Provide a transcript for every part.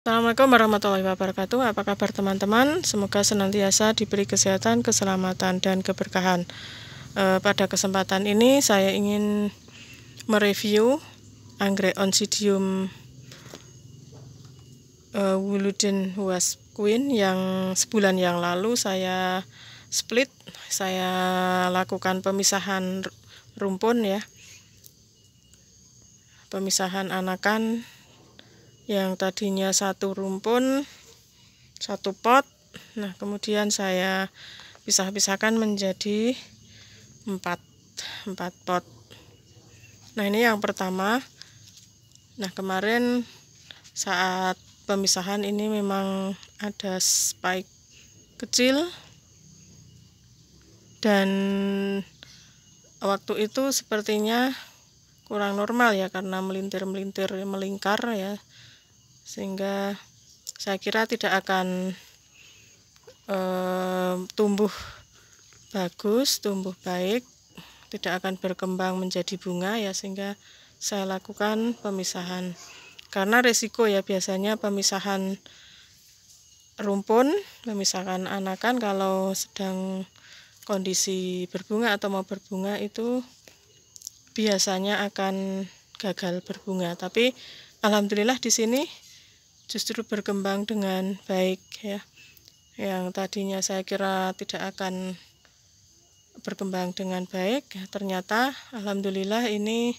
Assalamualaikum warahmatullahi wabarakatuh. Apa kabar teman-teman? Semoga senantiasa diberi kesehatan, keselamatan, dan keberkahan. E, pada kesempatan ini saya ingin mereview anggrek Oncidium e, Wuludin Huas Queen yang sebulan yang lalu saya split, saya lakukan pemisahan rumpun ya. Pemisahan anakan yang tadinya satu rumpun satu pot nah kemudian saya pisah-pisahkan menjadi empat empat pot nah ini yang pertama nah kemarin saat pemisahan ini memang ada spike kecil dan waktu itu sepertinya kurang normal ya karena melintir-melintir melingkar ya sehingga saya kira tidak akan e, tumbuh bagus tumbuh baik tidak akan berkembang menjadi bunga ya sehingga saya lakukan pemisahan karena resiko ya biasanya pemisahan rumpun pemisahan anakan kalau sedang kondisi berbunga atau mau berbunga itu biasanya akan gagal berbunga tapi alhamdulillah di sini justru berkembang dengan baik ya yang tadinya saya kira tidak akan berkembang dengan baik ternyata alhamdulillah ini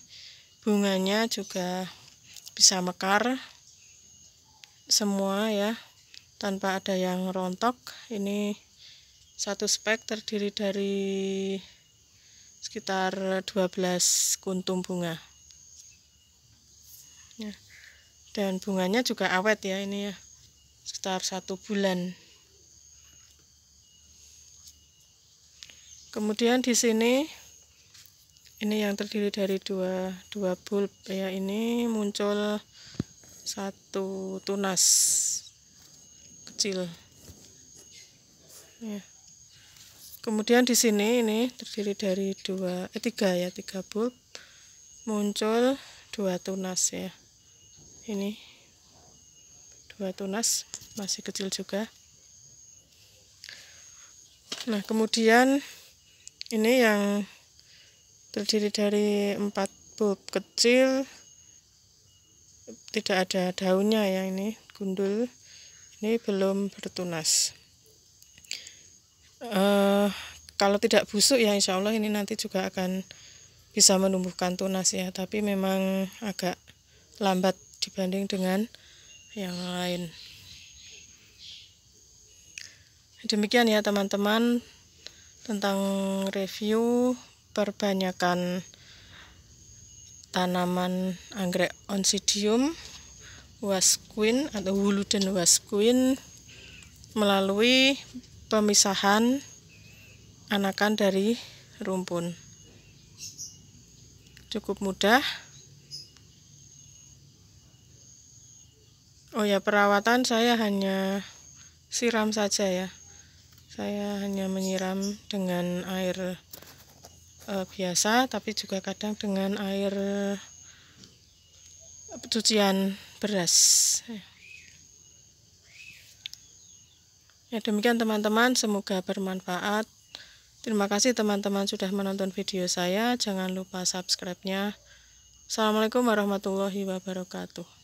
bunganya juga bisa mekar semua ya tanpa ada yang rontok ini satu spek terdiri dari sekitar 12 kuntum bunga dan bunganya juga awet ya ini ya sekitar satu bulan kemudian di sini ini yang terdiri dari dua dua bulb ya ini muncul satu tunas kecil ya kemudian di sini ini terdiri dari dua eh, tiga ya tiga bulb muncul dua tunas ya ini dua tunas masih kecil juga nah kemudian ini yang terdiri dari empat bulb kecil tidak ada daunnya ya ini gundul ini belum bertunas uh, kalau tidak busuk ya insya Allah ini nanti juga akan bisa menumbuhkan tunas ya tapi memang agak lambat dibanding dengan yang lain demikian ya teman-teman tentang review perbanyakan tanaman anggrek oncidium wasquin atau hulu dan wasquin melalui pemisahan anakan dari rumpun cukup mudah Oh ya perawatan saya hanya siram saja ya. Saya hanya menyiram dengan air e, biasa tapi juga kadang dengan air e, cucian beras. Ya demikian teman-teman, semoga bermanfaat. Terima kasih teman-teman sudah menonton video saya. Jangan lupa subscribe-nya. Assalamualaikum warahmatullahi wabarakatuh.